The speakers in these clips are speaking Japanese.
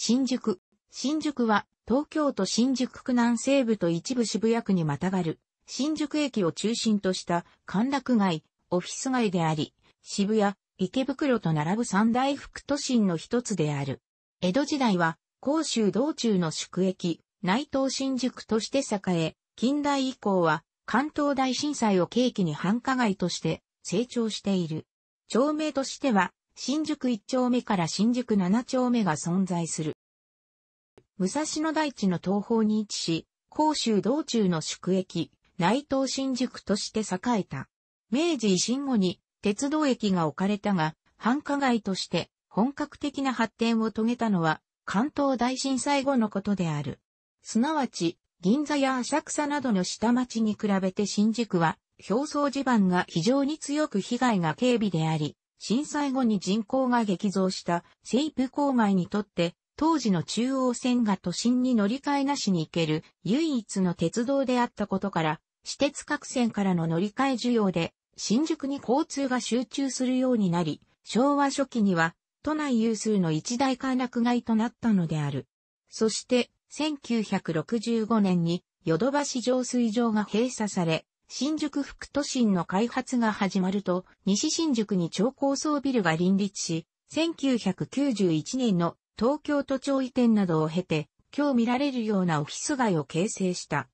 新宿。新宿は、東京都新宿区南西部と一部渋谷区にまたがる、新宿駅を中心とした歓楽街、オフィス街であり、渋谷、池袋と並ぶ三大副都心の一つである。江戸時代は、甲州道中の宿駅、内藤新宿として栄え、近代以降は、関東大震災を契機に繁華街として成長している。町名としては、新宿一丁目から新宿七丁目が存在する。武蔵野大地の東方に位置し、甲州道中の宿駅、内東新宿として栄えた。明治維新後に鉄道駅が置かれたが、繁華街として本格的な発展を遂げたのは関東大震災後のことである。すなわち、銀座や浅草などの下町に比べて新宿は、表層地盤が非常に強く被害が軽微であり、震災後に人口が激増した西部郊外にとって、当時の中央線が都心に乗り換えなしに行ける唯一の鉄道であったことから、私鉄各線からの乗り換え需要で、新宿に交通が集中するようになり、昭和初期には、都内有数の一大歓楽街となったのである。そして、1965年に、ヨドバシ浄水場が閉鎖され、新宿副都心の開発が始まると、西新宿に超高層ビルが林立し、1991年の東京都庁移転などを経て、今日見られるようなオフィス街を形成した。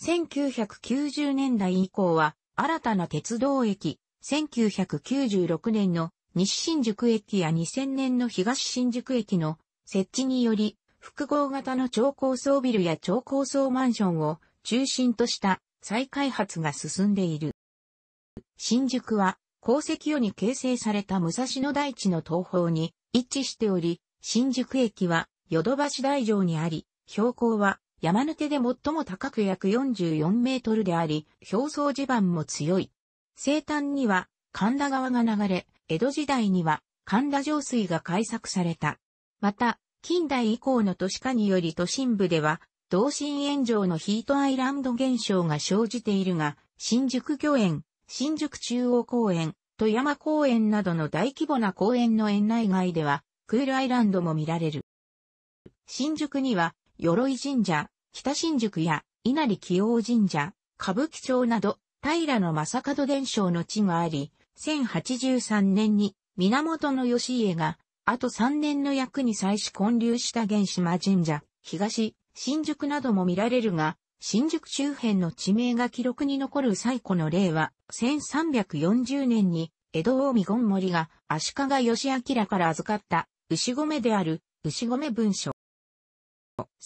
1990年代以降は、新たな鉄道駅、1996年の西新宿駅や2000年の東新宿駅の設置により、複合型の超高層ビルや超高層マンションを中心とした再開発が進んでいる。新宿は、鉱石用に形成された武蔵野大地の東方に位置しており、新宿駅はヨドバシ大城にあり、標高は山抜けで最も高く約44メートルであり、表層地盤も強い。西端には神田川が流れ、江戸時代には神田上水が開削された。また、近代以降の都市化により都心部では同心炎上のヒートアイランド現象が生じているが、新宿御苑、新宿中央公園、富山公園などの大規模な公園の園内外では、クールアイランドも見られる。新宿には、鎧神社、北新宿や稲荷清王神社、歌舞伎町など、平野正門伝承の地があり、1083年に源義家が、あと3年の役に際し建立した原島神社、東新宿なども見られるが、新宿周辺の地名が記録に残る最古の例は、1340年に、江戸大見権森が足利義明から預かった牛米である牛米文書。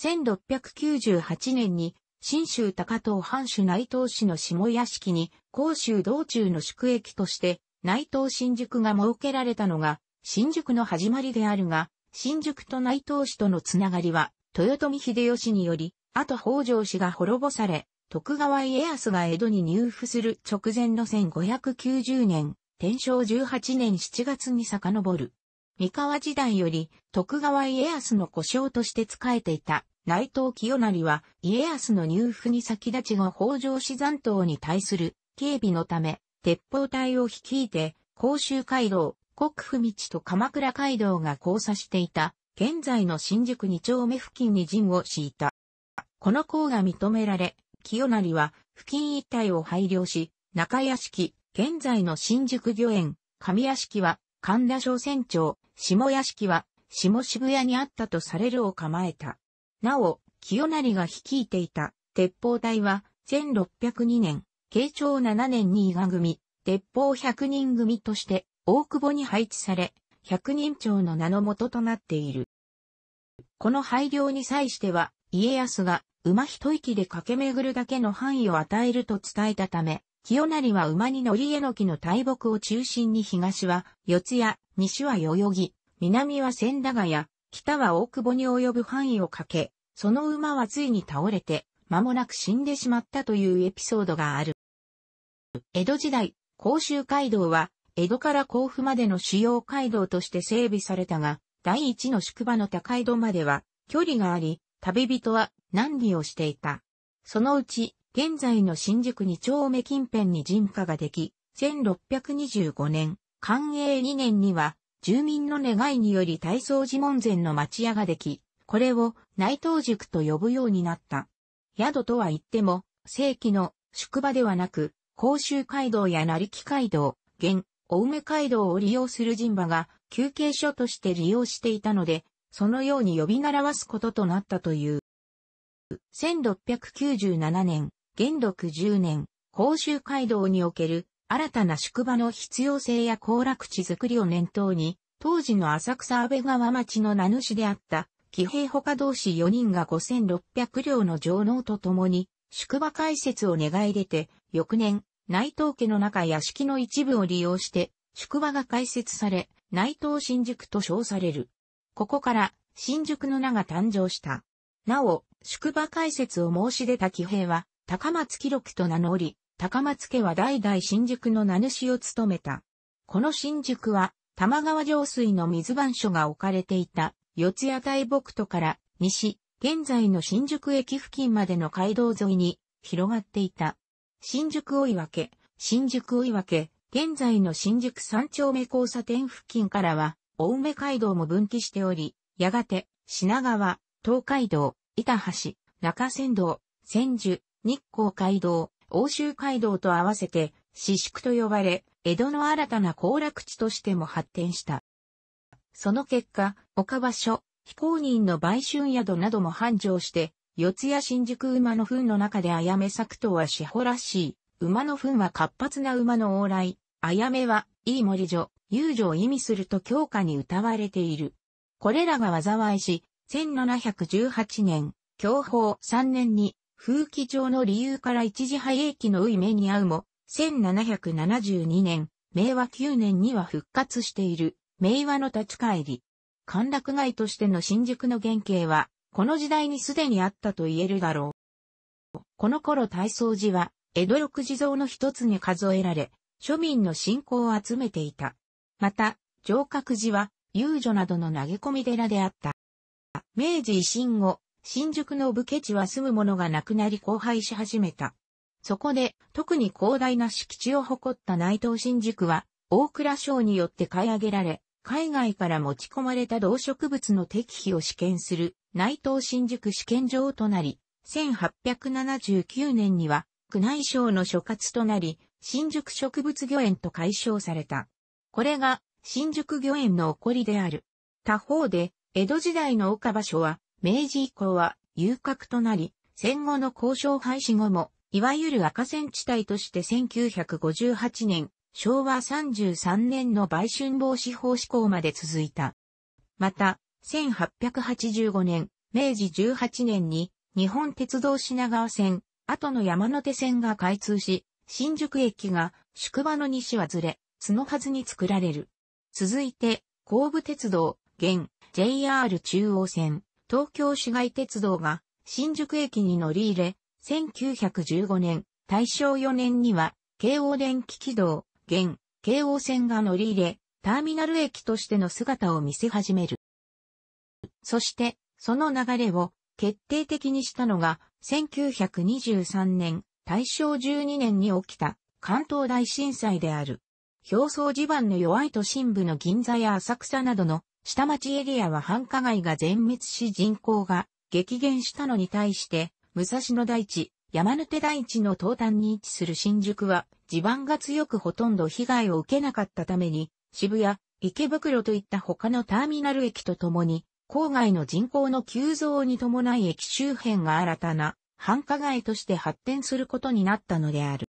1698年に、新州高東藩主内藤氏の下屋敷に、甲州道中の宿駅として、内藤新宿が設けられたのが、新宿の始まりであるが、新宿と内藤氏とのつながりは、豊臣秀吉により、あと北条氏が滅ぼされ、徳川家康が江戸に入府する直前の1590年、天正18年7月に遡る。三河時代より徳川家康の故障として仕えていた内藤清成は家康の入府に先立ち後北条氏残党に対する警備のため鉄砲隊を率いて甲州街道、国府道と鎌倉街道が交差していた現在の新宿二丁目付近に陣を敷いた。この功が認められ、清成は付近一帯を配慮し、中屋敷、現在の新宿御苑、上屋敷は神田小船長、下屋敷は下渋谷にあったとされるを構えた。なお、清成が率いていた鉄砲隊は1602年、慶長7年に伊賀組、鉄砲100人組として大久保に配置され、百人町の名の元となっている。この廃業に際しては、家康が馬一息で駆け巡るだけの範囲を与えると伝えたため、清成は馬に乗り家の木の大木を中心に東は四谷、西は代々木、南は千駄ヶ谷、北は大久保に及ぶ範囲をかけ、その馬はついに倒れて、間もなく死んでしまったというエピソードがある。江戸時代、甲州街道は江戸から甲府までの主要街道として整備されたが、第一の宿場の高井戸までは距離があり、旅人は難儀をしていた。そのうち、現在の新宿二丁目近辺に人家ができ、1625年、寛永2年には、住民の願いにより大操寺門前の町屋ができ、これを内藤塾と呼ぶようになった。宿とは言っても、正規の宿場ではなく、甲州街道や成木街道、現、青梅街道を利用する人馬が休憩所として利用していたので、そのように呼び習わすこととなったという。1697年、元禄10年、甲州街道における新たな宿場の必要性や行楽地づくりを念頭に、当時の浅草安倍川町の名主であった、騎兵他同士4人が5600両の上納とともに、宿場開設を願い出て、翌年、内藤家の中屋敷の一部を利用して、宿場が開設され、内藤新宿と称される。ここから、新宿の名が誕生した。なお、宿場開設を申し出た騎平は、高松記録と名乗り、高松家は代々新宿の名主を務めた。この新宿は、玉川上水の水番所が置かれていた、四谷大木戸から西、現在の新宿駅付近までの街道沿いに広がっていた。新宿追分、新宿追分、現在の新宿三丁目交差点付近からは、青梅街道も分岐しており、やがて、品川、東海道、板橋、中山道、千住、日光街道、欧州街道と合わせて、四宿と呼ばれ、江戸の新たな行楽地としても発展した。その結果、岡場所、非公認の売春宿なども繁盛して、四谷新宿馬の糞の中であやめ作とは志保らしい。馬の糞は活発な馬の往来。あやめは、いい森女、遊女を意味すると強化に歌われている。これらが災いし、1718年、享保3年に、風紀上の理由から一時廃駅のうい目に合うも、1772年、明和9年には復活している、明和の立ち返り。歓楽街としての新宿の原型は、この時代にすでにあったと言えるだろう。この頃大宗寺は、江戸六地蔵の一つに数えられ、庶民の信仰を集めていた。また、城郭寺は、遊女などの投げ込み寺であった。明治維新後、新宿の武家地は住む者がなくなり荒廃し始めた。そこで、特に広大な敷地を誇った内藤新宿は、大倉省によって買い上げられ、海外から持ち込まれた動植物の適否を試験する内藤新宿試験場となり、1879年には宮内省の所轄となり、新宿植物御園と解消された。これが新宿御園の起こりである。他方で、江戸時代の岡場所は、明治以降は遊郭となり、戦後の交渉廃止後も、いわゆる赤線地帯として1958年、昭和33年の売春防止法施行まで続いた。また、1885年、明治18年に日本鉄道品川線、後の山手線が開通し、新宿駅が宿場の西はずれ、角はずに作られる。続いて、神武鉄道、現、JR 中央線、東京市街鉄道が新宿駅に乗り入れ、1915年、大正4年には、京王電気軌道、現、京王線が乗り入れ、ターミナル駅としての姿を見せ始める。そして、その流れを決定的にしたのが、1923年、大正12年に起きた関東大震災である。表層地盤の弱い都心部の銀座や浅草などの下町エリアは繁華街が全滅し人口が激減したのに対して、武蔵野大地、山手大地の東端に位置する新宿は、地盤が強くほとんど被害を受けなかったために、渋谷、池袋といった他のターミナル駅とともに、郊外の人口の急増に伴い駅周辺が新たな繁華街として発展することになったのである。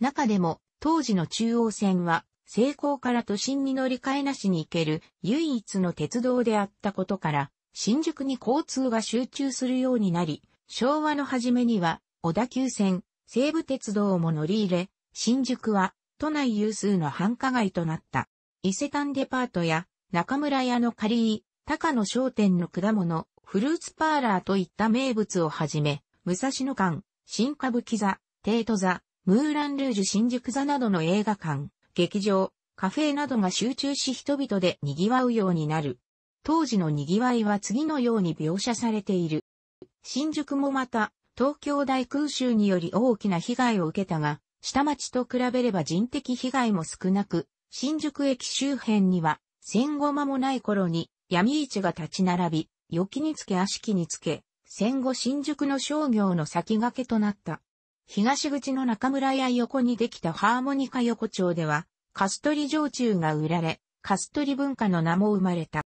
中でも、当時の中央線は、成功から都心に乗り換えなしに行ける唯一の鉄道であったことから、新宿に交通が集中するようになり、昭和の初めには、小田急線、西武鉄道も乗り入れ、新宿は都内有数の繁華街となった。伊勢丹デパートや中村屋の仮居、高野商店の果物、フルーツパーラーといった名物をはじめ、武蔵野館、新歌舞伎座、帝都座、ムーランルージュ新宿座などの映画館、劇場、カフェなどが集中し人々で賑わうようになる。当時の賑わいは次のように描写されている。新宿もまた、東京大空襲により大きな被害を受けたが、下町と比べれば人的被害も少なく、新宿駅周辺には、戦後間もない頃に闇市が立ち並び、良きにつけ悪しきにつけ、戦後新宿の商業の先駆けとなった。東口の中村屋横にできたハーモニカ横丁では、カストリ焼酎が売られ、カストリ文化の名も生まれた。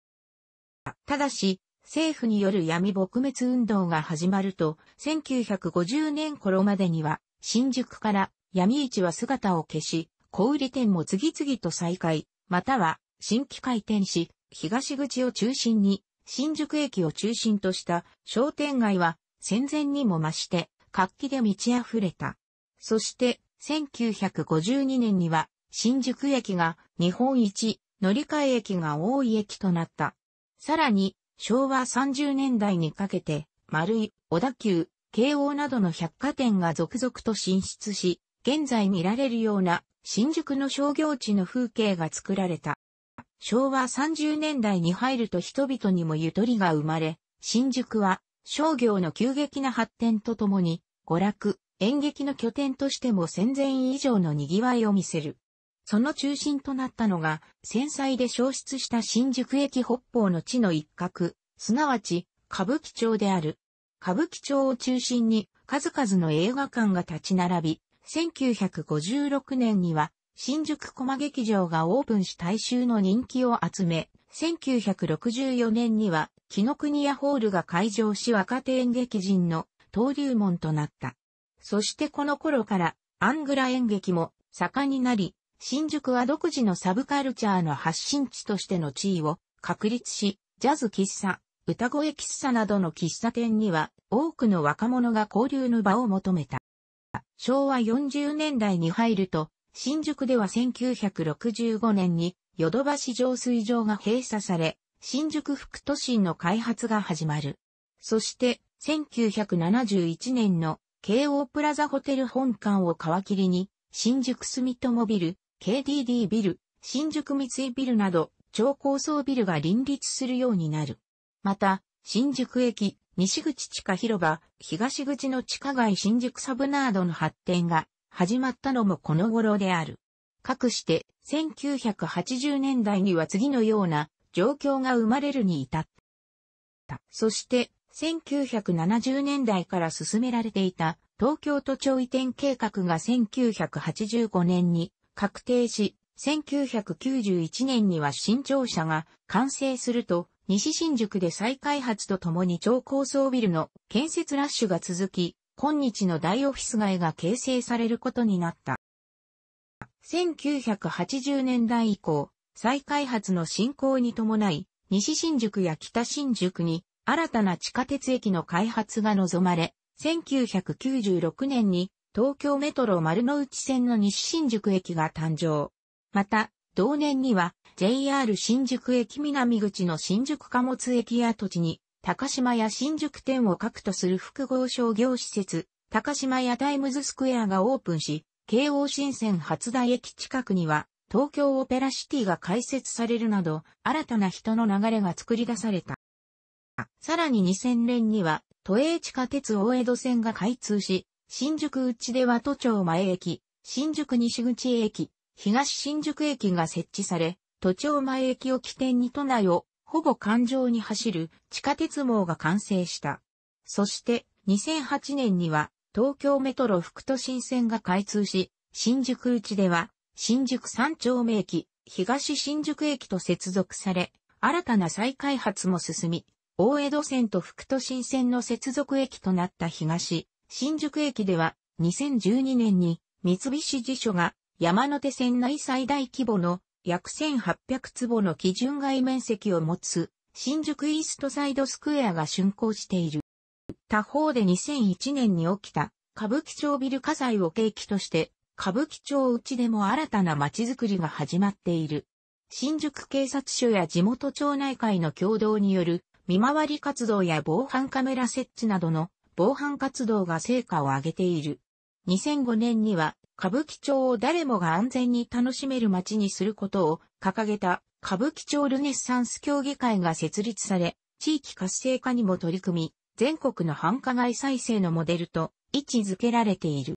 ただし、政府による闇撲滅運動が始まると、1950年頃までには、新宿から闇市は姿を消し、小売店も次々と再開、または新規開店し、東口を中心に、新宿駅を中心とした商店街は戦前にも増して活気で満ち溢れた。そして1952年には新宿駅が日本一乗り換え駅が多い駅となった。さらに昭和30年代にかけて、丸井、小田急、京王などの百貨店が続々と進出し、現在見られるような新宿の商業地の風景が作られた。昭和30年代に入ると人々にもゆとりが生まれ、新宿は商業の急激な発展とともに、娯楽、演劇の拠点としても戦前以上の賑わいを見せる。その中心となったのが、戦災で消失した新宿駅北方の地の一角、すなわち、歌舞伎町である。歌舞伎町を中心に、数々の映画館が立ち並び、1956年には、新宿駒劇場がオープンし大衆の人気を集め、1964年には、木の国屋ホールが開場し若手演劇人の登竜門となった。そしてこの頃から、アングラ演劇も盛んになり、新宿は独自のサブカルチャーの発信地としての地位を確立し、ジャズ喫茶、歌声喫茶などの喫茶店には多くの若者が交流の場を求めた。昭和40年代に入ると、新宿では1965年にヨドバシ浄水場が閉鎖され、新宿副都心の開発が始まる。そして、1971年の京王プラザホテル本館を皮切りに、新宿住友ビル、KDD ビル、新宿三井ビルなど、超高層ビルが林立するようになる。また、新宿駅、西口地下広場、東口の地下街新宿サブナードの発展が始まったのもこの頃である。かくして、1980年代には次のような状況が生まれるに至った。そして、1970年代から進められていた東京都庁移転計画が1985年に確定し、1991年には新庁舎が完成すると、西新宿で再開発とともに超高層ビルの建設ラッシュが続き、今日の大オフィス街が形成されることになった。1980年代以降、再開発の進行に伴い、西新宿や北新宿に新たな地下鉄駅の開発が望まれ、1996年に東京メトロ丸の内線の西新宿駅が誕生。また、同年には JR 新宿駅南口の新宿貨物駅跡地に高島屋新宿店を核とする複合商業施設高島屋タイムズスクエアがオープンし、京王新線初台駅近くには東京オペラシティが開設されるなど新たな人の流れが作り出された。さらに2000年には都営地下鉄大江戸線が開通し、新宿内では都庁前駅、新宿西口駅、東新宿駅が設置され、都庁前駅を起点に都内をほぼ環状に走る地下鉄網が完成した。そして2008年には東京メトロ副都心線が開通し、新宿内では新宿三丁目駅、東新宿駅と接続され、新たな再開発も進み、大江戸線と副都心線の接続駅となった東新宿駅では2012年に三菱地所が山手線内最大規模の約1800坪の基準外面積を持つ新宿イーストサイドスクエアが竣工している。他方で2001年に起きた歌舞伎町ビル火災を契機として歌舞伎町内でも新たな街づくりが始まっている。新宿警察署や地元町内会の共同による見回り活動や防犯カメラ設置などの防犯活動が成果を上げている。2005年には歌舞伎町を誰もが安全に楽しめる街にすることを掲げた歌舞伎町ルネッサンス協議会が設立され、地域活性化にも取り組み、全国の繁華街再生のモデルと位置づけられている。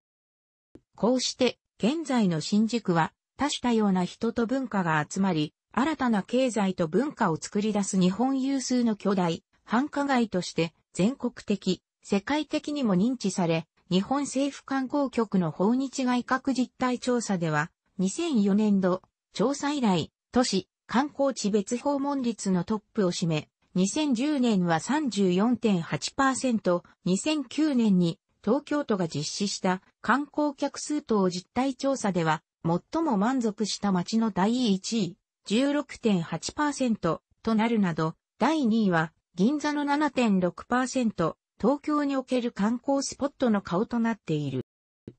こうして、現在の新宿は多種多様な人と文化が集まり、新たな経済と文化を作り出す日本有数の巨大、繁華街として全国的、世界的にも認知され、日本政府観光局の訪日外郭実態調査では、2004年度、調査以来、都市、観光地別訪問率のトップを占め、2010年は34.8%、2009年に東京都が実施した観光客数等実態調査では、最も満足した街の第1位、16.8%となるなど、第2位は銀座の7.6%、東京における観光スポットの顔となっている。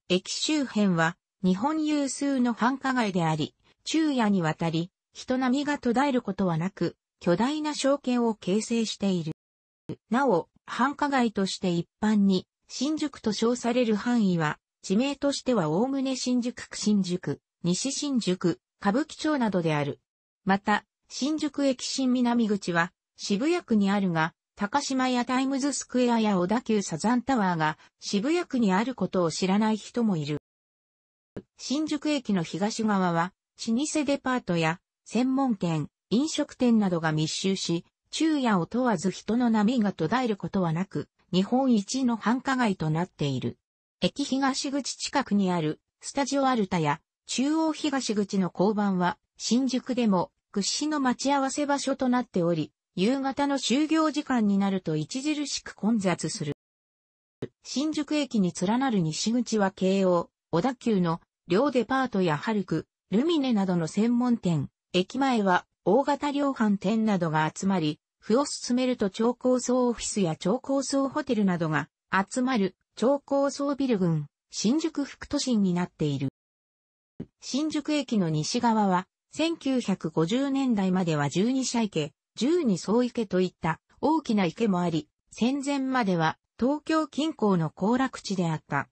駅周辺は日本有数の繁華街であり、昼夜にわたり人波が途絶えることはなく、巨大な証券を形成している。なお、繁華街として一般に新宿と称される範囲は、地名としては概ね新宿区新宿、西新宿、歌舞伎町などである。また、新宿駅新南口は渋谷区にあるが、高島屋タイムズスクエアや小田急サザンタワーが渋谷区にあることを知らない人もいる。新宿駅の東側は、老舗デパートや専門店、飲食店などが密集し、昼夜を問わず人の波が途絶えることはなく、日本一の繁華街となっている。駅東口近くにあるスタジオアルタや中央東口の交番は新宿でも屈指の待ち合わせ場所となっており、夕方の就業時間になると著しく混雑する。新宿駅に連なる西口は京王、小田急の両デパートやハルク、ルミネなどの専門店、駅前は大型量販店などが集まり、歩を進めると超高層オフィスや超高層ホテルなどが集まる超高層ビル群、新宿副都心になっている。新宿駅の西側は1950年代までは12社池、十二層池といった大きな池もあり、戦前までは東京近郊の行楽地であった。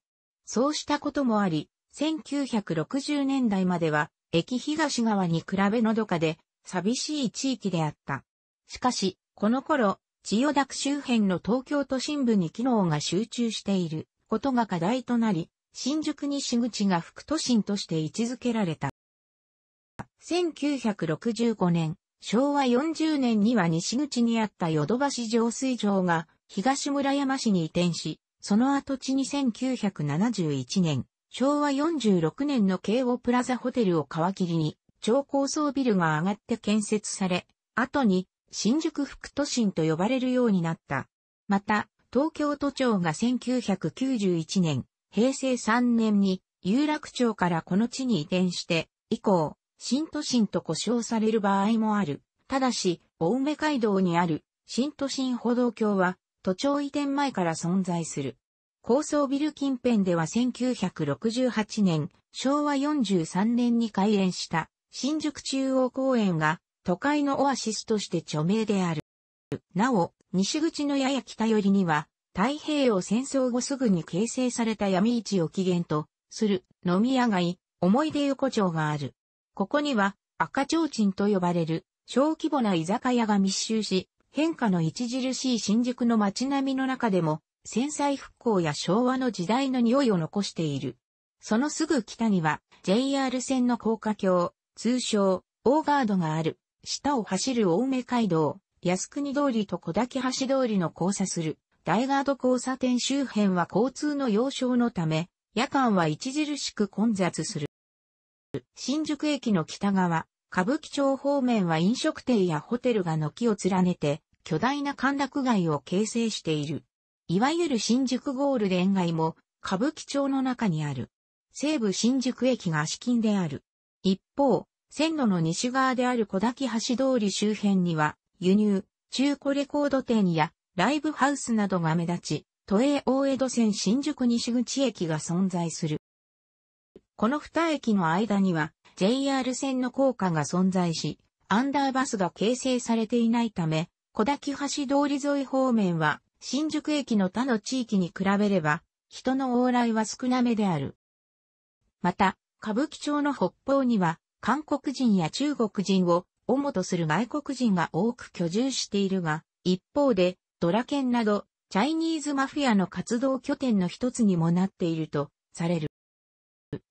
そうしたこともあり、1960年代までは駅東側に比べのどかで寂しい地域であった。しかし、この頃、千代田区周辺の東京都心部に機能が集中していることが課題となり、新宿西口が副都心として位置づけられた。1965年、昭和40年には西口にあったヨドバシ浄水場が東村山市に移転し、その跡地に1971年、昭和46年の京王プラザホテルを皮切りに、超高層ビルが上がって建設され、後に新宿副都心と呼ばれるようになった。また、東京都庁が1991年、平成3年に有楽町からこの地に移転して、以降、新都心と呼称される場合もある。ただし、青梅街道にある新都心歩道橋は都庁移転前から存在する。高層ビル近辺では1968年、昭和43年に開園した新宿中央公園が都会のオアシスとして著名である。なお、西口のやや北寄りには太平洋戦争後すぐに形成された闇市を起源とする飲み屋街、思い出横丁がある。ここには赤ちょうちんと呼ばれる小規模な居酒屋が密集し、変化の著しい新宿の街並みの中でも、戦災復興や昭和の時代の匂いを残している。そのすぐ北には JR 線の高架橋、通称、オーガードがある、下を走る青梅街道、靖国通りと小滝橋通りの交差する、大ガード交差点周辺は交通の要衝のため、夜間は著しく混雑する。新宿駅の北側、歌舞伎町方面は飲食店やホテルが軒を連ねて、巨大な歓楽街を形成している。いわゆる新宿ゴールデン街も、歌舞伎町の中にある。西武新宿駅が資金である。一方、線路の西側である小滝橋通り周辺には、輸入、中古レコード店やライブハウスなどが目立ち、都営大江戸線新宿西口駅が存在する。この二駅の間には JR 線の高架が存在し、アンダーバスが形成されていないため、小滝橋通り沿い方面は新宿駅の他の地域に比べれば、人の往来は少なめである。また、歌舞伎町の北方には、韓国人や中国人を主とする外国人が多く居住しているが、一方で、ドラケンなど、チャイニーズマフィアの活動拠点の一つにもなっているとされる。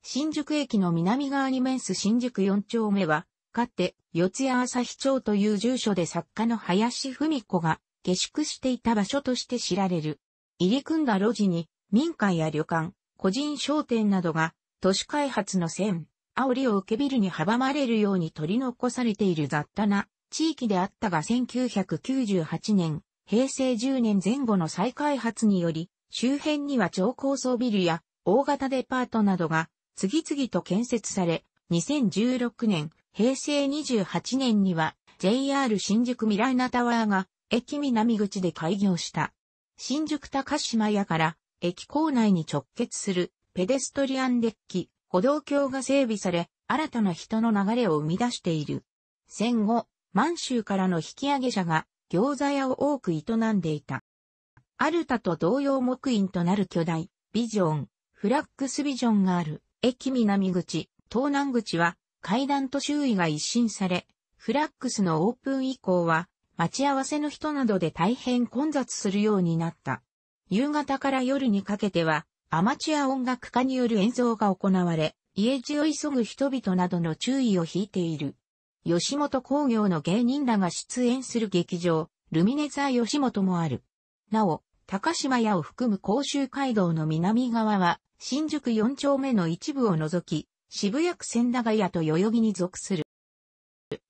新宿駅の南側に面す新宿4丁目は、かつて、四谷朝日町という住所で作家の林文子が下宿していた場所として知られる。入り組んだ路地に、民家や旅館、個人商店などが、都市開発の線、煽りを受けビルに阻まれるように取り残されている雑多な地域であったが1998年、平成10年前後の再開発により、周辺には超高層ビルや大型デパートなどが次々と建設され、2016年、平成28年には JR 新宿ミライナタワーが駅南口で開業した。新宿高島屋から駅構内に直結するペデストリアンデッキ、歩道橋が整備され、新たな人の流れを生み出している。戦後、満州からの引き上げ者が餃子屋を多く営んでいた。アルタと同様木印となる巨大、ビジョン、フラックスビジョンがある。駅南口、東南口は階段と周囲が一新され、フラックスのオープン以降は待ち合わせの人などで大変混雑するようになった。夕方から夜にかけてはアマチュア音楽家による演奏が行われ、家路を急ぐ人々などの注意を引いている。吉本工業の芸人らが出演する劇場、ルミネザー吉本もある。なお、高島屋を含む甲州街道の南側は、新宿4丁目の一部を除き、渋谷区千駄ヶ谷と代々木に属する。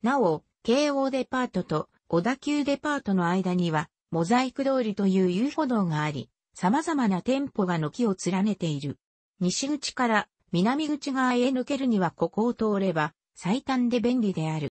なお、京王デパートと小田急デパートの間には、モザイク通りという遊歩道があり、様々な店舗が軒を連ねている。西口から南口側へ抜けるにはここを通れば最短で便利である。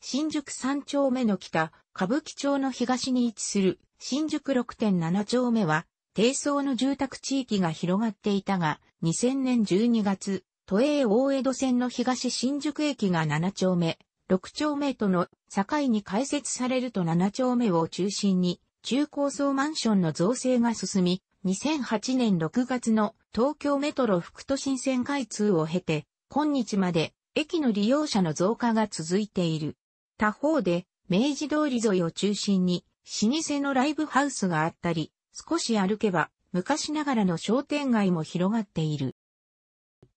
新宿3丁目の北、歌舞伎町の東に位置する新宿6.7丁目は低層の住宅地域が広がっていたが、2000年12月、都営大江戸線の東新宿駅が7丁目、6丁目との境に開設されると7丁目を中心に、中高層マンションの造成が進み、2008年6月の東京メトロ副都心線開通を経て、今日まで駅の利用者の増加が続いている。他方で、明治通り沿いを中心に、老舗のライブハウスがあったり、少し歩けば、昔ながらの商店街も広がっている。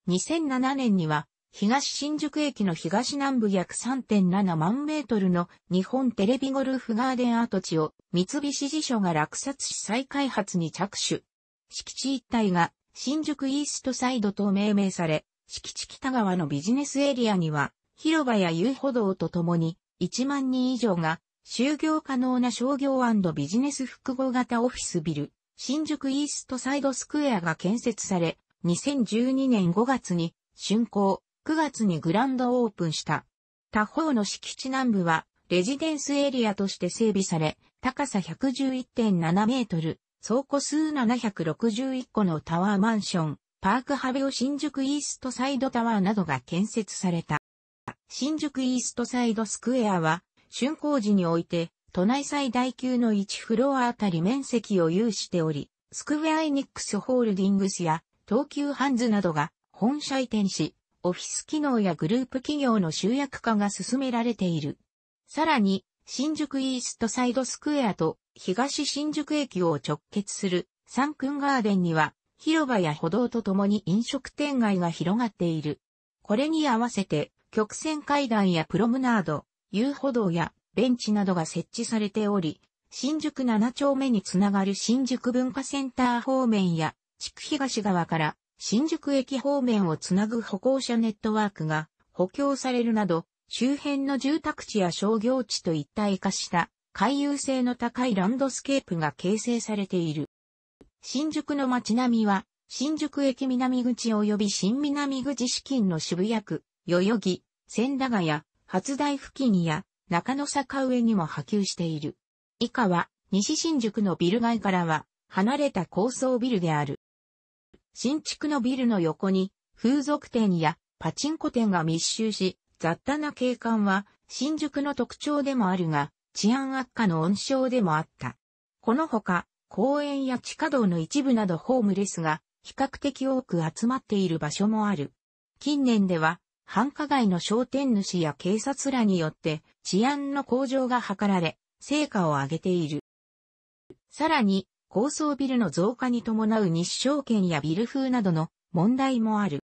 2007年には、東新宿駅の東南部約3.7万メートルの日本テレビゴルフガーデン跡地を三菱地所が落札し再開発に着手。敷地一帯が新宿イーストサイドと命名され、敷地北側のビジネスエリアには広場や遊歩道とともに1万人以上が就業可能な商業ビジネス複合型オフィスビル、新宿イーストサイドスクエアが建設され、2012年5月に竣工、9月にグランドオープンした。他方の敷地南部は、レジデンスエリアとして整備され、高さ111.7メートル、倉庫数761個のタワーマンション、パークハベオ新宿イーストサイドタワーなどが建設された。新宿イーストサイドスクエアは、竣工時において、都内最大級の1フロアあたり面積を有しており、スクウェアエニックスホールディングスや東急ハンズなどが本社移転し、オフィス機能やグループ企業の集約化が進められている。さらに、新宿イーストサイドスクエアと東新宿駅を直結するサンクンガーデンには広場や歩道とともに飲食店街が広がっている。これに合わせて曲線階段やプロムナード、遊歩道やベンチなどが設置されており、新宿7丁目につながる新宿文化センター方面や、地区東側から新宿駅方面をつなぐ歩行者ネットワークが補強されるなど、周辺の住宅地や商業地と一体化した回遊性の高いランドスケープが形成されている。新宿の街並みは、新宿駅南口及び新南口資金の渋谷区、代々木、千駄ヶ谷、初大付近や中野坂上にも波及している。以下は、西新宿のビル街からは、離れた高層ビルである。新築のビルの横に、風俗店やパチンコ店が密集し、雑多な景観は、新宿の特徴でもあるが、治安悪化の温床でもあった。このほか、公園や地下道の一部などホームレスが比較的多く集まっている場所もある。近年では繁華街の商店主や警察らによって治安の向上が図られ、成果を上げている。さらに、高層ビルの増加に伴う日照券やビル風などの問題もある。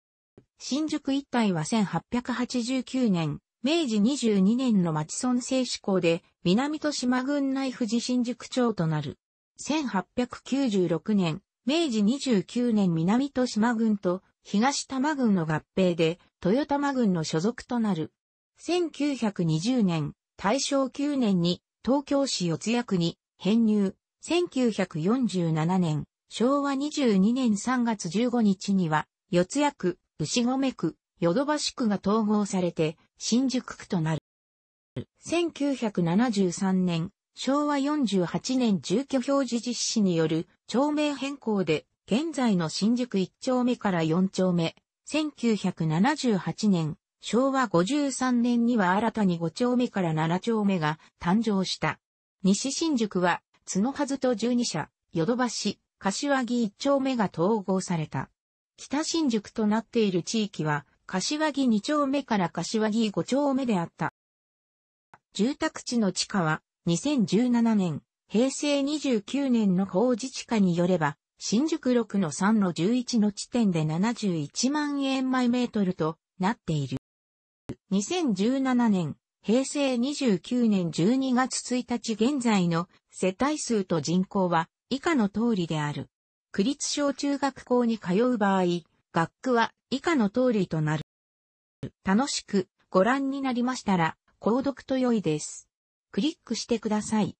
新宿一帯は1889年、明治22年の町村制施行で、南と島郡内富士新宿町となる。1896年、明治29年南と島郡と東多摩郡の合併で、豊玉郡の所属となる。1920年、大正9年に東京市四谷区に編入。1947年、昭和22年3月15日には、四谷区、牛込区、ヨドバシ区が統合されて、新宿区となる。1973年、昭和48年住居表示実施による町名変更で、現在の新宿1丁目から4丁目、1978年、昭和53年には新たに5丁目から7丁目が誕生した。西新宿は、角はずと12社、ヨドバシ、柏木1丁目が統合された。北新宿となっている地域は、柏木2丁目から柏木5丁目であった。住宅地の地価は、2017年、平成29年の法事地価によれば、新宿6の3の11の地点で71万円毎メートルとなっている。2017年、平成29年12月1日現在の世帯数と人口は以下の通りである。区立小中学校に通う場合、学区は以下の通りとなる。楽しくご覧になりましたら、購読と良いです。クリックしてください。